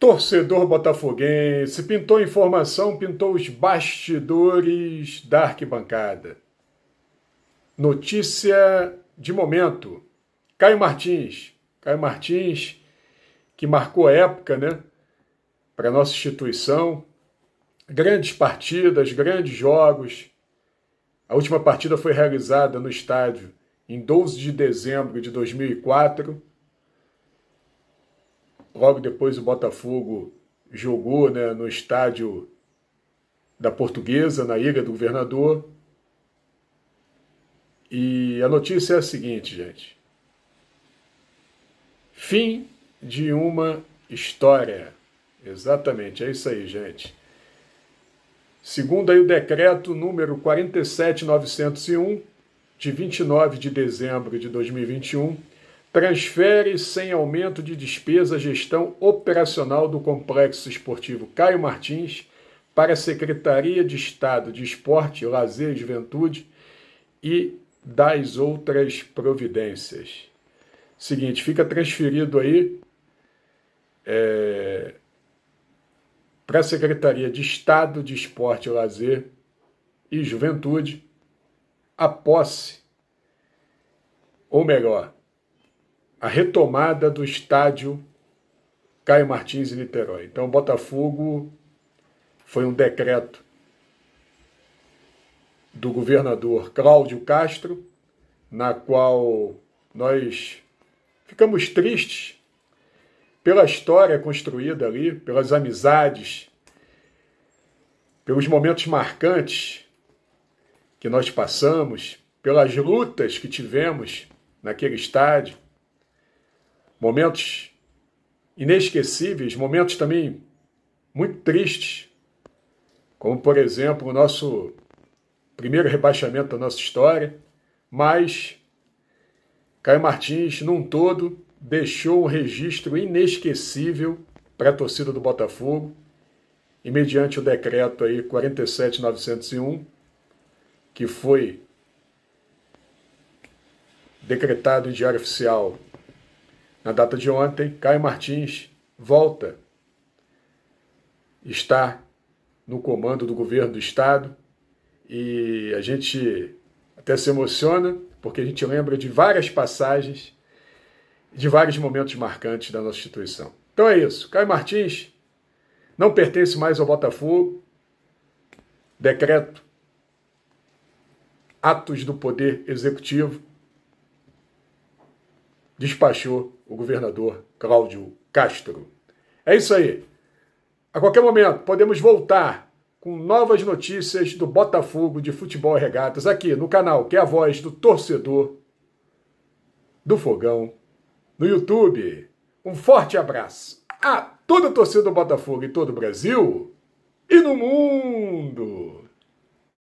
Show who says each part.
Speaker 1: Torcedor botafoguense, pintou informação, pintou os bastidores da arquibancada. Notícia de momento. Caio Martins. Caio Martins, que marcou época, né? Para nossa instituição. Grandes partidas, grandes jogos. A última partida foi realizada no estádio em 12 de dezembro de 2004 Logo depois o Botafogo jogou né, no estádio da Portuguesa, na Ilha do Governador. E a notícia é a seguinte, gente. Fim de uma história. Exatamente, é isso aí, gente. Segundo aí o decreto número 47901 de 29 de dezembro de 2021, Transfere sem aumento de despesa a gestão operacional do Complexo Esportivo Caio Martins para a Secretaria de Estado de Esporte, Lazer e Juventude e das outras providências. Seguinte, fica transferido aí é, para a Secretaria de Estado de Esporte, Lazer e Juventude a posse, ou melhor, a retomada do estádio Caio Martins e Niterói. Então, o Botafogo foi um decreto do governador Cláudio Castro, na qual nós ficamos tristes pela história construída ali, pelas amizades, pelos momentos marcantes que nós passamos, pelas lutas que tivemos naquele estádio momentos inesquecíveis, momentos também muito tristes, como por exemplo o nosso primeiro rebaixamento da nossa história, mas Caio Martins, num todo, deixou um registro inesquecível para a torcida do Botafogo, e mediante o decreto aí 47901, que foi decretado em diário oficial na data de ontem, Caio Martins volta. Está no comando do governo do estado e a gente até se emociona porque a gente lembra de várias passagens, de vários momentos marcantes da nossa instituição. Então é isso. Caio Martins não pertence mais ao Botafogo. Decreto. Atos do Poder Executivo despachou o governador Cláudio Castro. É isso aí. A qualquer momento podemos voltar com novas notícias do Botafogo de Futebol e Regatas aqui no canal, que é a voz do torcedor do Fogão no YouTube. Um forte abraço a toda a torcida do Botafogo em todo o Brasil e no mundo!